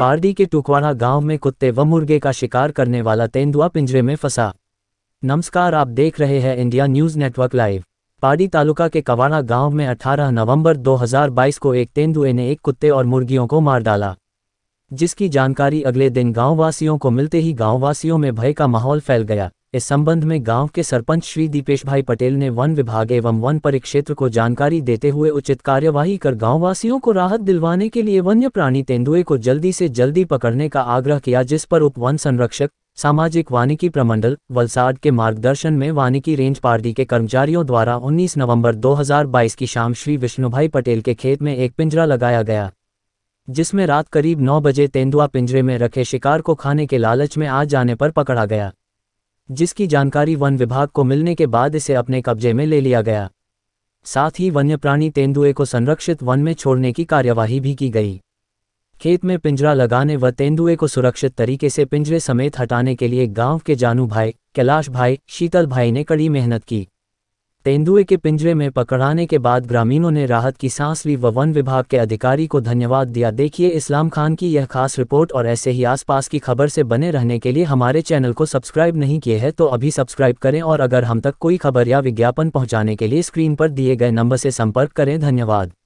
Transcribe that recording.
पारडी के टुकवाड़ा गांव में कुत्ते व मुर्गे का शिकार करने वाला तेंदुआ पिंजरे में फंसा नमस्कार आप देख रहे हैं India News Network live Pardi taluka के कवाड़ा गांव में 18 नवंबर 2022 को एक तेंदुए ने एक कुत्ते और मुर्गियों को मार डाला जिसकी जानकारी अगले दिन गांववासियों को मिलते ही गांववासियों में भय का माहौल फैल गया इस संबंध में गांव के सरपंच श्री दीपेश भाई पटेल ने वन विभाग एवं वन परिक्षेत्र को जानकारी देते हुए उचित कार्यवाही कर गांववासियों को राहत दिलवाने के लिए वन्य प्राणी तेंदुए को जल्दी से जल्दी पकड़ने का आग्रह किया जिस पर उप वन संरक्षक सामाजिक वानिकी प्रमंडल वलसाड के मार्गदर्शन में वानिकी रेंज पार्टी के कर्मचारियों द्वारा 19 नवंबर 2022 की शाम श्री विष्णुभाई पटेल के खेत में एक पिंजरा लगाया गया जिसमें रात करीब 9 बजे तेंदुआ पिंजरे में रखे शिकार को खाने के लालच में आ जाने पर पकड़ा गया जिसकी जानकारी वन विभाग को मिलने के बाद इसे अपने कब्जे में ले लिया गया साथ ही वन्य प्राणी तेंदुए को संरक्षित वन में छोड़ने की कार्यवाही भी की गई खेत में पिंजरा लगाने व तेंदुए को सुरक्षित तरीके से पिंजरे समेत हटाने के लिए गांव के जानू भाई कैलाश भाई शीतल भाई ने कड़ी मेहनत की तेंदुए के पिंजरे में पकड़ाने के बाद ग्रामीणों ने राहत की सांस ली व वन विभाग के अधिकारी को धन्यवाद दिया देखिए इस्लाम खान की यह खास रिपोर्ट और ऐसे ही आसपास की खबर से बने रहने के लिए हमारे चैनल को सब्सक्राइब नहीं किए हैं तो अभी सब्सक्राइब करें और अगर हम तक कोई खबर या विज्ञापन पहुँचाने के लिए स्क्रीन पर दिए गए नंबर से संपर्क करें धन्यवाद